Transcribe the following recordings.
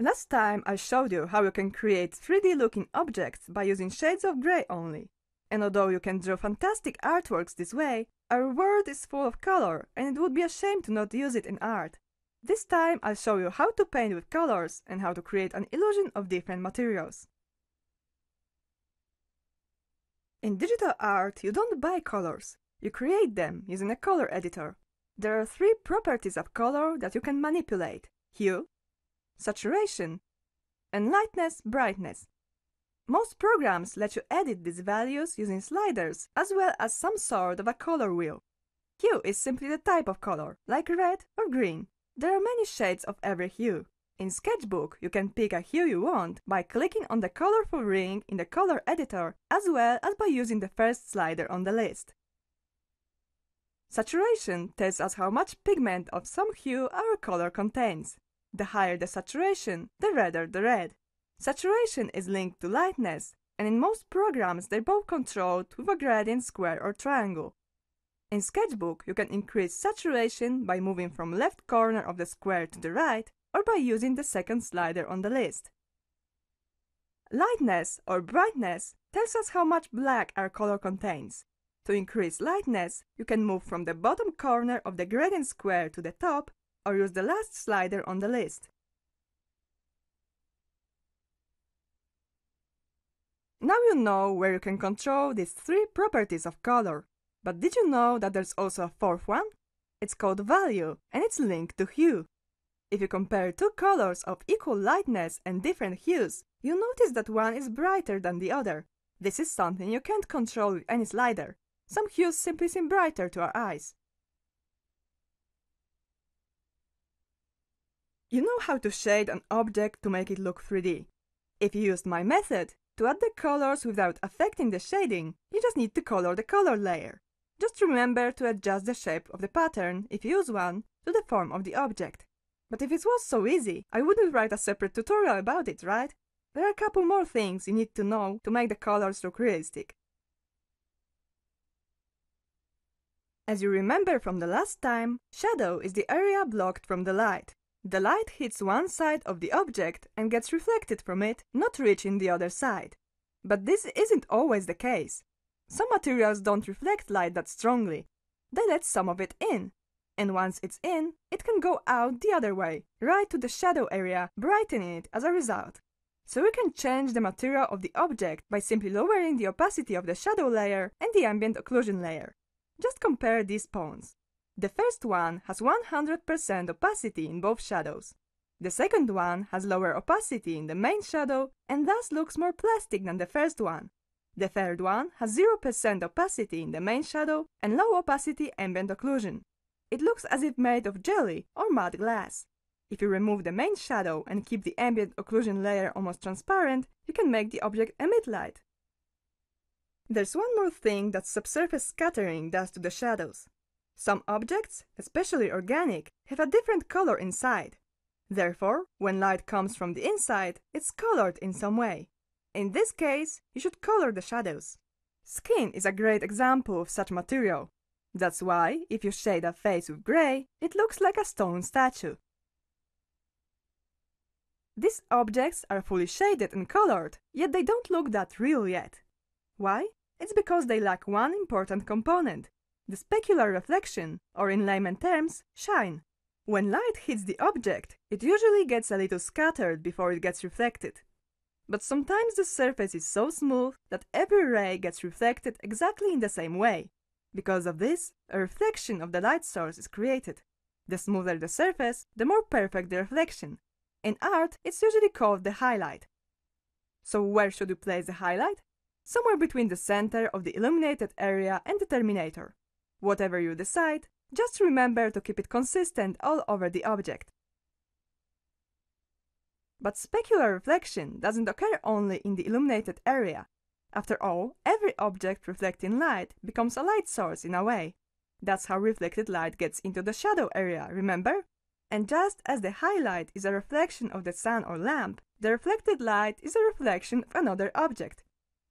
Last time I showed you how you can create 3D looking objects by using shades of grey only. And although you can draw fantastic artworks this way, our world is full of color and it would be a shame to not use it in art. This time I'll show you how to paint with colors and how to create an illusion of different materials. In digital art, you don't buy colors, you create them using a color editor. There are three properties of color that you can manipulate hue, saturation, and lightness brightness. Most programs let you edit these values using sliders as well as some sort of a color wheel. Hue is simply the type of color, like red or green. There are many shades of every hue. In Sketchbook, you can pick a hue you want by clicking on the colorful ring in the color editor as well as by using the first slider on the list. Saturation tells us how much pigment of some hue our color contains. The higher the saturation, the redder the red. Saturation is linked to lightness, and in most programs they're both controlled with a gradient square or triangle. In Sketchbook, you can increase saturation by moving from left corner of the square to the right or by using the second slider on the list. Lightness or brightness tells us how much black our color contains. To increase lightness, you can move from the bottom corner of the gradient square to the top or use the last slider on the list. Now you know where you can control these three properties of color. But did you know that there's also a fourth one? It's called value and it's linked to hue. If you compare two colors of equal lightness and different hues, you notice that one is brighter than the other. This is something you can't control with any slider. Some hues simply seem brighter to our eyes. You know how to shade an object to make it look 3D. If you used my method to add the colors without affecting the shading, you just need to color the color layer. Just remember to adjust the shape of the pattern, if you use one, to the form of the object. But if it was so easy, I wouldn't write a separate tutorial about it, right? There are a couple more things you need to know to make the colors look realistic. As you remember from the last time, shadow is the area blocked from the light. The light hits one side of the object and gets reflected from it, not reaching the other side. But this isn't always the case. Some materials don't reflect light that strongly. They let some of it in. And once it's in, it can go out the other way, right to the shadow area, brightening it as a result. So we can change the material of the object by simply lowering the opacity of the shadow layer and the ambient occlusion layer. Just compare these pawns. The first one has 100% opacity in both shadows. The second one has lower opacity in the main shadow and thus looks more plastic than the first one. The third one has 0% opacity in the main shadow and low opacity ambient occlusion. It looks as if made of jelly or mud glass. If you remove the main shadow and keep the ambient occlusion layer almost transparent, you can make the object emit light. There's one more thing that subsurface scattering does to the shadows. Some objects, especially organic, have a different color inside. Therefore, when light comes from the inside, it's colored in some way. In this case, you should color the shadows. Skin is a great example of such material. That's why, if you shade a face with gray, it looks like a stone statue. These objects are fully shaded and colored, yet they don't look that real yet. Why? It's because they lack one important component, the specular reflection, or in layman terms, shine. When light hits the object, it usually gets a little scattered before it gets reflected. But sometimes the surface is so smooth that every ray gets reflected exactly in the same way. Because of this, a reflection of the light source is created. The smoother the surface, the more perfect the reflection. In art, it's usually called the highlight. So where should you place the highlight? Somewhere between the center of the illuminated area and the terminator. Whatever you decide, just remember to keep it consistent all over the object. But specular reflection doesn't occur only in the illuminated area. After all, every object reflecting light becomes a light source in a way. That's how reflected light gets into the shadow area, remember? And just as the highlight is a reflection of the sun or lamp, the reflected light is a reflection of another object.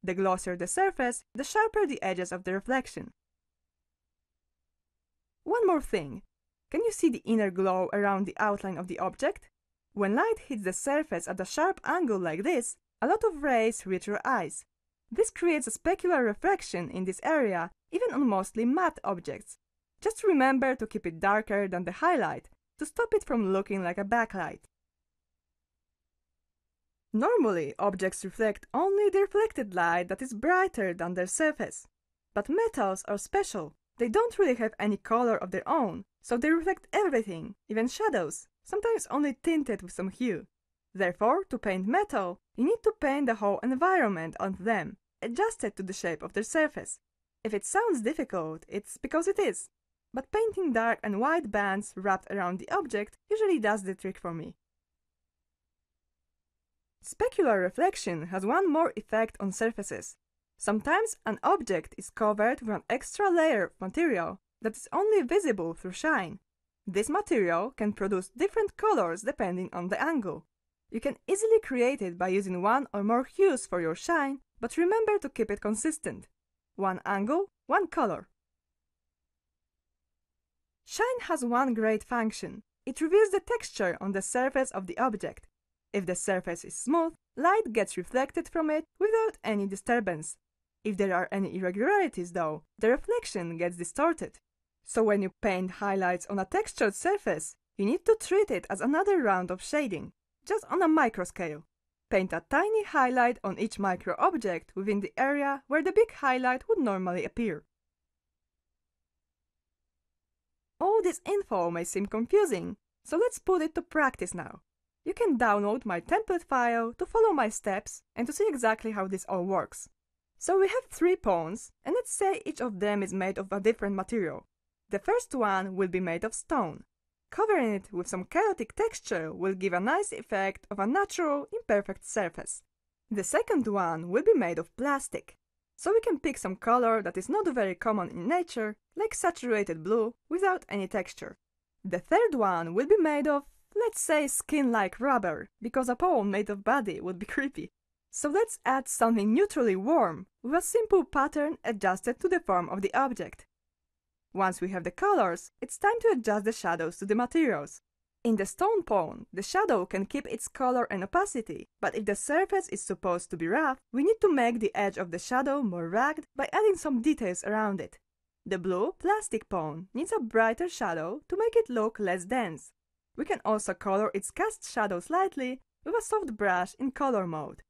The glossier the surface, the sharper the edges of the reflection. One more thing. Can you see the inner glow around the outline of the object? When light hits the surface at a sharp angle like this, a lot of rays reach your eyes. This creates a specular refraction in this area, even on mostly matte objects. Just remember to keep it darker than the highlight, to stop it from looking like a backlight. Normally, objects reflect only the reflected light that is brighter than their surface. But metals are special they don't really have any color of their own, so they reflect everything, even shadows, sometimes only tinted with some hue. Therefore, to paint metal, you need to paint the whole environment on them, adjusted to the shape of their surface. If it sounds difficult, it's because it is. But painting dark and white bands wrapped around the object usually does the trick for me. Specular reflection has one more effect on surfaces, Sometimes an object is covered with an extra layer of material that is only visible through shine. This material can produce different colors depending on the angle. You can easily create it by using one or more hues for your shine, but remember to keep it consistent. One angle, one color. Shine has one great function. It reveals the texture on the surface of the object. If the surface is smooth, light gets reflected from it without any disturbance. If there are any irregularities, though, the reflection gets distorted. So when you paint highlights on a textured surface, you need to treat it as another round of shading, just on a micro scale. Paint a tiny highlight on each micro object within the area where the big highlight would normally appear. All this info may seem confusing, so let's put it to practice now. You can download my template file to follow my steps and to see exactly how this all works. So we have three pawns, and let's say each of them is made of a different material. The first one will be made of stone. Covering it with some chaotic texture will give a nice effect of a natural, imperfect surface. The second one will be made of plastic. So we can pick some color that is not very common in nature, like saturated blue, without any texture. The third one will be made of, let's say, skin-like rubber, because a pawn made of body would be creepy. So let's add something neutrally warm with a simple pattern adjusted to the form of the object. Once we have the colors, it's time to adjust the shadows to the materials. In the stone pond, the shadow can keep its color and opacity, but if the surface is supposed to be rough, we need to make the edge of the shadow more ragged by adding some details around it. The blue plastic pond needs a brighter shadow to make it look less dense. We can also color its cast shadow slightly with a soft brush in color mode.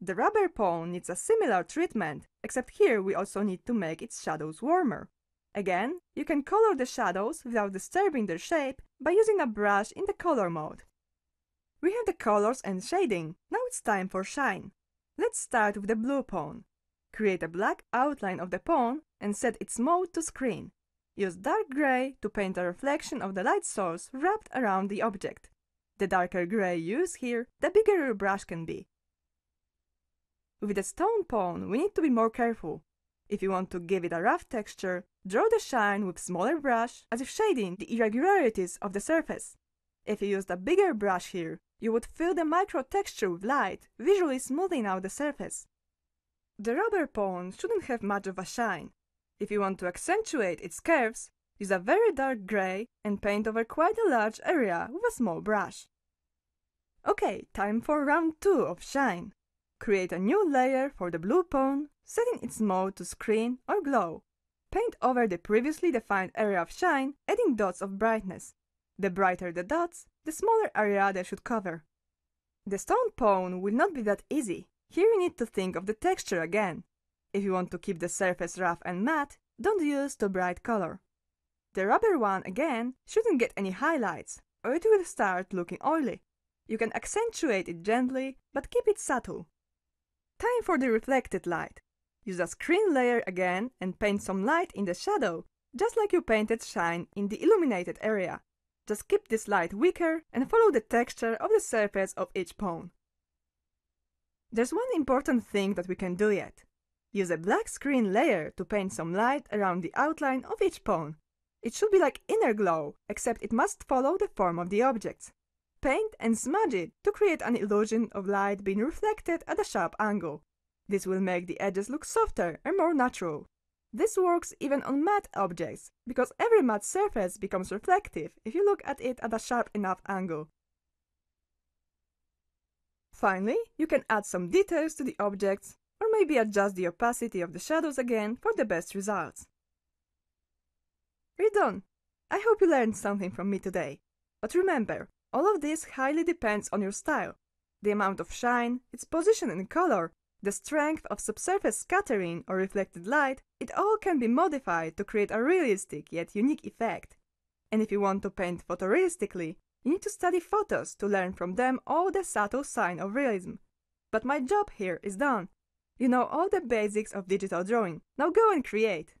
The rubber pole needs a similar treatment, except here we also need to make its shadows warmer. Again, you can color the shadows without disturbing their shape by using a brush in the color mode. We have the colors and shading, now it's time for shine. Let's start with the blue pawn. Create a black outline of the pawn and set its mode to screen. Use dark gray to paint a reflection of the light source wrapped around the object. The darker gray used here, the bigger your brush can be, with the stone pawn, we need to be more careful. If you want to give it a rough texture, draw the shine with smaller brush as if shading the irregularities of the surface. If you used a bigger brush here, you would fill the micro texture with light, visually smoothing out the surface. The rubber pawn shouldn't have much of a shine. If you want to accentuate its curves, use a very dark grey and paint over quite a large area with a small brush. Okay, time for round 2 of shine. Create a new layer for the blue pawn, setting its mode to screen or glow. Paint over the previously defined area of shine, adding dots of brightness. The brighter the dots, the smaller area they should cover. The stone pawn will not be that easy. Here you need to think of the texture again. If you want to keep the surface rough and matte, don't use too bright color. The rubber one, again, shouldn't get any highlights, or it will start looking oily. You can accentuate it gently, but keep it subtle. Time for the reflected light. Use a screen layer again and paint some light in the shadow, just like you painted shine in the illuminated area. Just keep this light weaker and follow the texture of the surface of each pawn. There's one important thing that we can do yet. Use a black screen layer to paint some light around the outline of each pawn. It should be like inner glow, except it must follow the form of the objects paint and smudge it to create an illusion of light being reflected at a sharp angle. This will make the edges look softer and more natural. This works even on matte objects, because every matte surface becomes reflective if you look at it at a sharp enough angle. Finally, you can add some details to the objects, or maybe adjust the opacity of the shadows again for the best results. We're done! I hope you learned something from me today. But remember, all of this highly depends on your style, the amount of shine, its position and color, the strength of subsurface scattering or reflected light, it all can be modified to create a realistic yet unique effect. And if you want to paint photorealistically, you need to study photos to learn from them all the subtle sign of realism. But my job here is done. You know all the basics of digital drawing. Now go and create!